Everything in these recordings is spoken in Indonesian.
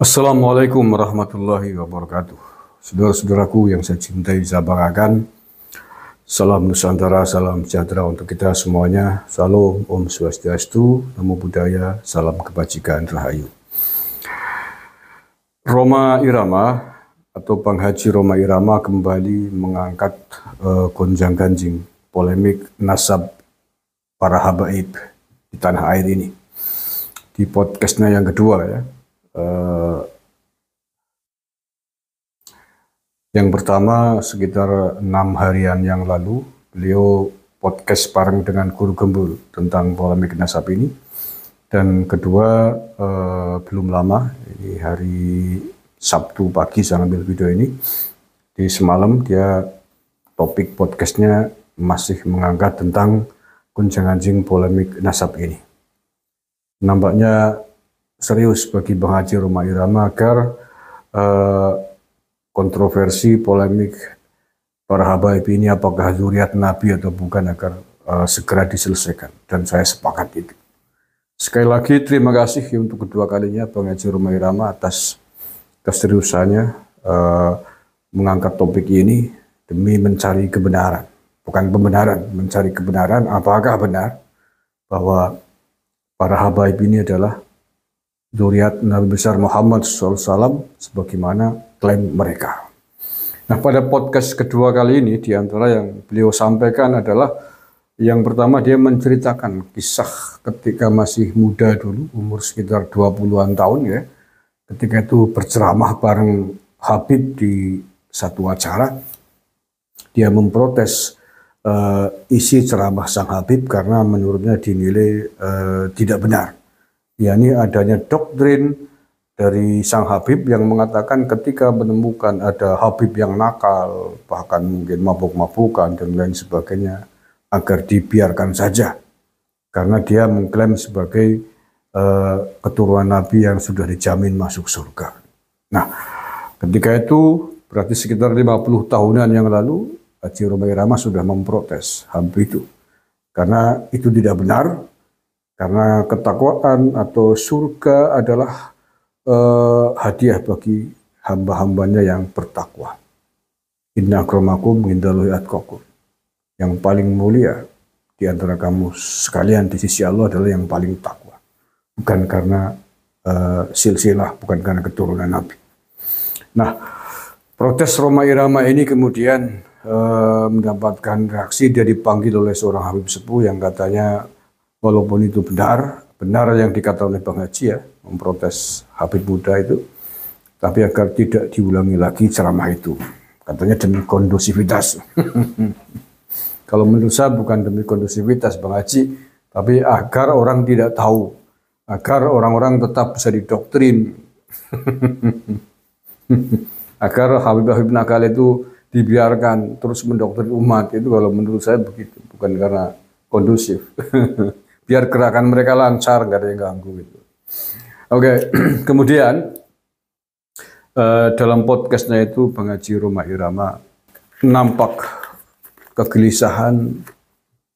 Assalamualaikum warahmatullahi wabarakatuh. Saudara-saudaraku yang saya cintai, saya banggakan. Salam Nusantara, salam sejahtera untuk kita semuanya. Salam Om Swastiastu, Namo Buddhaya, salam kebajikan rahayu. Roma Irama atau Bang Roma Irama kembali mengangkat uh, gonjang ganjing polemik nasab para habaib di tanah air ini. Di podcastnya yang kedua ya. Eh, yang pertama sekitar enam harian yang lalu beliau podcast bareng dengan Guru Gembul tentang polemik nasab ini dan kedua eh, belum lama ini hari Sabtu pagi saya ambil video ini di semalam dia topik podcastnya masih mengangkat tentang kunjang anjing polemik nasab ini nampaknya serius bagi Bang Haji Roma Irama agar eh, kontroversi, polemik para habaib ini apakah zuriat Nabi atau bukan agar eh, segera diselesaikan. Dan saya sepakat itu. Sekali lagi terima kasih ya untuk kedua kalinya Bang Haji Roma Irama atas keseriusannya eh, mengangkat topik ini demi mencari kebenaran. Bukan pembenaran, mencari kebenaran apakah benar bahwa para habaib ini adalah zuriat Nabi besar Muhammad SAW sebagaimana klaim mereka. Nah, pada podcast kedua kali ini diantara yang beliau sampaikan adalah yang pertama dia menceritakan kisah ketika masih muda dulu, umur sekitar 20-an tahun ya. Ketika itu berceramah bareng Habib di satu acara, dia memprotes uh, isi ceramah sang Habib karena menurutnya dinilai uh, tidak benar yakni adanya doktrin dari Sang Habib yang mengatakan ketika menemukan ada Habib yang nakal, bahkan mungkin mabuk-mabukan dan lain sebagainya, agar dibiarkan saja. Karena dia mengklaim sebagai uh, keturunan Nabi yang sudah dijamin masuk surga. Nah, ketika itu berarti sekitar 50 tahunan yang lalu, Haji Romai Rama sudah memprotes Habib itu. Karena itu tidak benar, karena ketakwaan atau surga adalah uh, hadiah bagi hamba-hambanya yang bertakwa. Inna akramakum indallahi Yang paling mulia di antara kamu sekalian di sisi Allah adalah yang paling takwa. Bukan karena uh, silsilah, bukan karena keturunan Nabi. Nah, protes Roma Irama ini kemudian uh, mendapatkan reaksi dia dipanggil oleh seorang Habib Sepuh yang katanya walaupun itu benar, benar yang dikata oleh Bang Haji ya, memprotes Habib Muda itu, tapi agar tidak diulangi lagi ceramah itu. Katanya demi kondusivitas. Kalau menurut saya bukan demi kondusivitas Bang Haji, tapi agar orang tidak tahu, agar orang-orang tetap bisa didoktrin. agar Habib-Habib Nakal itu dibiarkan terus mendoktrin umat itu kalau menurut saya begitu bukan karena kondusif biar gerakan mereka lancar nggak ada yang ganggu gitu. Oke, kemudian uh, dalam podcastnya itu pengaji Roma Irama nampak kegelisahan,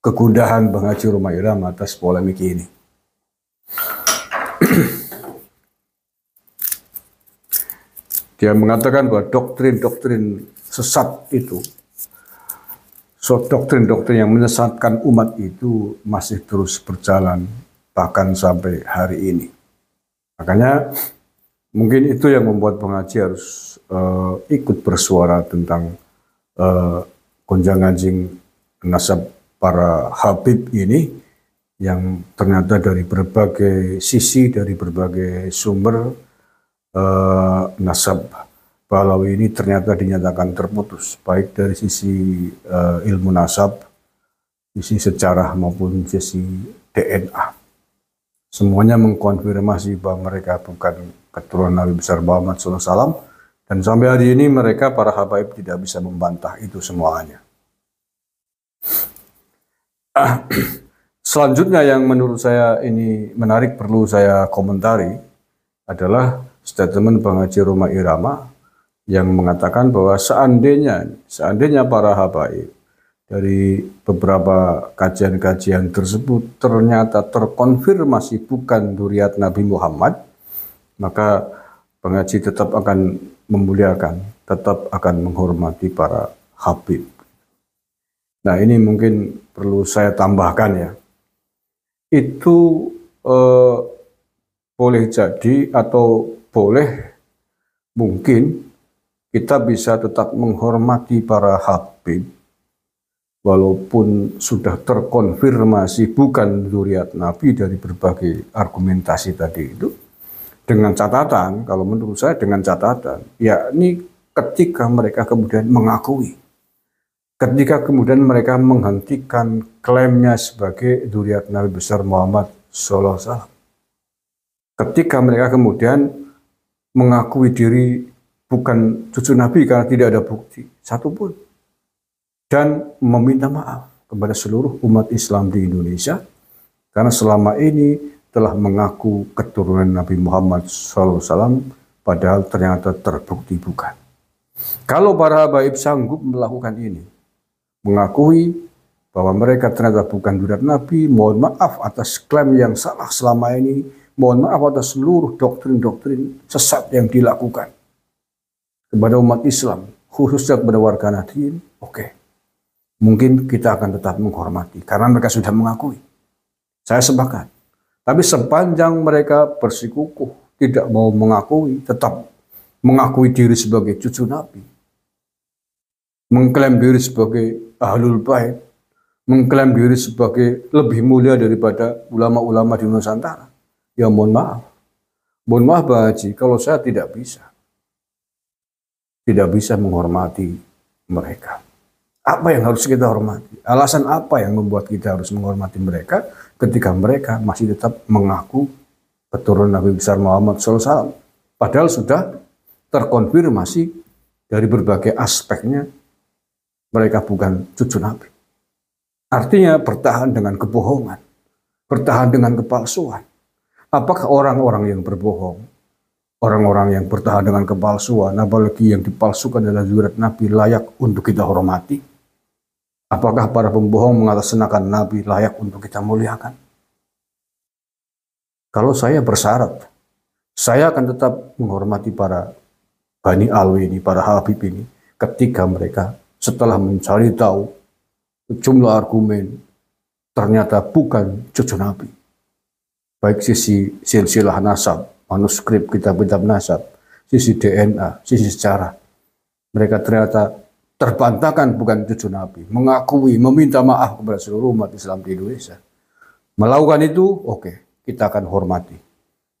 kegundahan pengaji Roma Irama atas polemik ini. Dia mengatakan bahwa doktrin-doktrin sesat itu So doktrin-doktrin yang menyesatkan umat itu masih terus berjalan bahkan sampai hari ini. Makanya mungkin itu yang membuat pengaji harus uh, ikut bersuara tentang uh, eh, gonjang-ganjing nasab para habib ini yang ternyata dari berbagai sisi, dari berbagai sumber uh, nasab Balawi ini ternyata dinyatakan terputus, baik dari sisi uh, ilmu nasab, sisi sejarah maupun sisi DNA. Semuanya mengkonfirmasi bahwa mereka bukan keturunan Nabi besar Muhammad SAW, dan sampai hari ini mereka para habaib tidak bisa membantah itu semuanya. Selanjutnya yang menurut saya ini menarik perlu saya komentari adalah statement Bang Haji Roma Irama yang mengatakan bahwa seandainya seandainya para habaib dari beberapa kajian-kajian tersebut ternyata terkonfirmasi bukan duriat Nabi Muhammad maka pengaji tetap akan memuliakan tetap akan menghormati para habib nah ini mungkin perlu saya tambahkan ya itu eh, boleh jadi atau boleh mungkin kita bisa tetap menghormati para habib walaupun sudah terkonfirmasi bukan zuriat Nabi dari berbagai argumentasi tadi itu dengan catatan kalau menurut saya dengan catatan yakni ketika mereka kemudian mengakui ketika kemudian mereka menghentikan klaimnya sebagai zuriat Nabi besar Muhammad SAW ketika mereka kemudian mengakui diri bukan cucu Nabi karena tidak ada bukti satupun dan meminta maaf kepada seluruh umat Islam di Indonesia karena selama ini telah mengaku keturunan Nabi Muhammad SAW padahal ternyata terbukti bukan. Kalau para habaib sanggup melakukan ini, mengakui bahwa mereka ternyata bukan durat Nabi. Mohon maaf atas klaim yang salah selama ini. Mohon maaf atas seluruh doktrin-doktrin sesat yang dilakukan kepada umat Islam, khususnya kepada warga Nahdien, oke. Okay. Mungkin kita akan tetap menghormati karena mereka sudah mengakui. Saya sepakat. Tapi sepanjang mereka bersikukuh, tidak mau mengakui, tetap mengakui diri sebagai cucu Nabi, mengklaim diri sebagai ahlul bait, mengklaim diri sebagai lebih mulia daripada ulama-ulama di Nusantara. Ya mohon maaf. Mohon maaf Pak Haji, kalau saya tidak bisa tidak bisa menghormati mereka. Apa yang harus kita hormati? Alasan apa yang membuat kita harus menghormati mereka ketika mereka masih tetap mengaku keturunan Nabi besar Muhammad SAW. Padahal sudah terkonfirmasi dari berbagai aspeknya mereka bukan cucu Nabi. Artinya bertahan dengan kebohongan, bertahan dengan kepalsuan. Apakah orang-orang yang berbohong Orang-orang yang bertahan dengan kepalsuan, apalagi yang dipalsukan adalah jurat Nabi layak untuk kita hormati. Apakah para pembohong mengatasnamakan Nabi layak untuk kita muliakan? Kalau saya bersyarat, saya akan tetap menghormati para Bani Alwi ini, para Habib ini, ketika mereka setelah mencari tahu jumlah argumen, ternyata bukan cucu Nabi. Baik sisi silsilah nasab manuskrip kitab-kitab nasab, sisi DNA, sisi sejarah. Mereka ternyata terbantahkan bukan tujuh Nabi, mengakui, meminta maaf kepada seluruh umat Islam di Indonesia. Melakukan itu, oke, okay, kita akan hormati.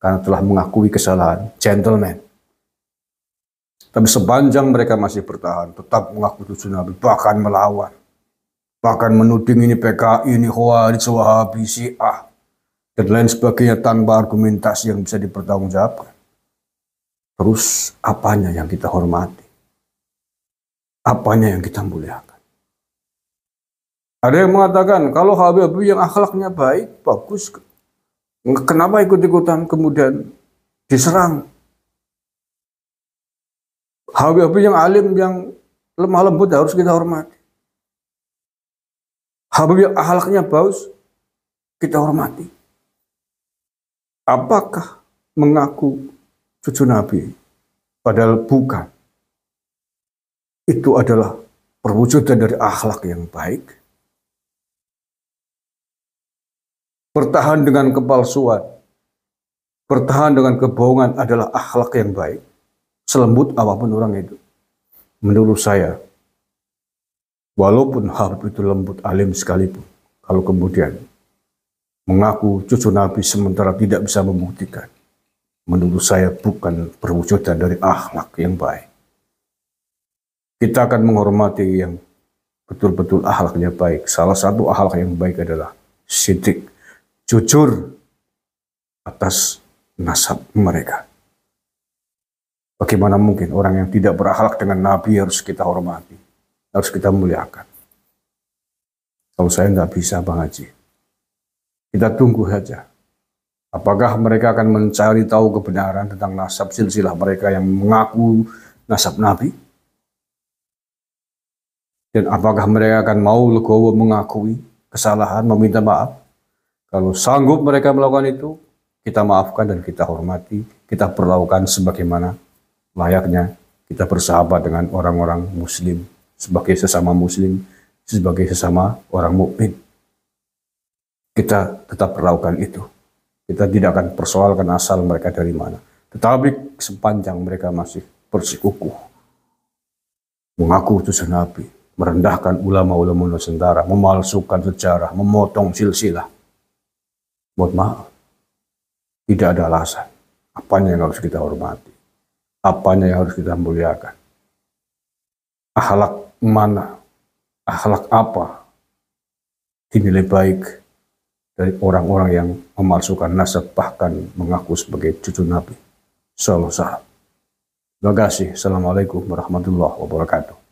Karena telah mengakui kesalahan, gentleman. Tapi sepanjang mereka masih bertahan, tetap mengaku tujuh Nabi, bahkan melawan. Bahkan menuding ini PKI, ini Khawarij, Wahabi, Syiah dan lain sebagainya tanpa argumentasi yang bisa dipertanggungjawabkan. Terus apanya yang kita hormati? Apanya yang kita muliakan? Ada yang mengatakan kalau Habib yang akhlaknya baik, bagus. Kenapa ikut-ikutan kemudian diserang? Habib Habib yang alim yang lemah lembut harus kita hormati. Habib yang akhlaknya bagus, kita hormati apakah mengaku cucu Nabi? Padahal bukan. Itu adalah perwujudan dari akhlak yang baik. Bertahan dengan kepalsuan, bertahan dengan kebohongan adalah akhlak yang baik. Selembut apapun orang itu. Menurut saya, walaupun Habib itu lembut alim sekalipun, kalau kemudian mengaku cucu Nabi sementara tidak bisa membuktikan. Menurut saya bukan perwujudan dari akhlak yang baik. Kita akan menghormati yang betul-betul akhlaknya baik. Salah satu akhlak yang baik adalah sidik, jujur atas nasab mereka. Bagaimana mungkin orang yang tidak berakhlak dengan Nabi harus kita hormati, harus kita muliakan. Kalau saya nggak bisa, Bang Haji. Kita tunggu saja. Apakah mereka akan mencari tahu kebenaran tentang nasab silsilah mereka yang mengaku nasab Nabi? Dan apakah mereka akan mau legowo mengakui kesalahan, meminta maaf? Kalau sanggup mereka melakukan itu, kita maafkan dan kita hormati, kita perlakukan sebagaimana layaknya kita bersahabat dengan orang-orang muslim sebagai sesama muslim, sebagai sesama orang mukmin kita tetap perlakukan itu. Kita tidak akan persoalkan asal mereka dari mana. Tetapi sepanjang mereka masih bersikukuh, mengaku utusan Nabi, merendahkan ulama-ulama Nusantara, memalsukan sejarah, memotong silsilah. Mohon maaf, tidak ada alasan. Apanya yang harus kita hormati? Apanya yang harus kita muliakan? Akhlak mana? Akhlak apa? Dinilai baik dari orang-orang yang memalsukan nasab bahkan mengaku sebagai cucu Nabi. Salam alaihi Terima kasih. Assalamualaikum warahmatullahi wabarakatuh.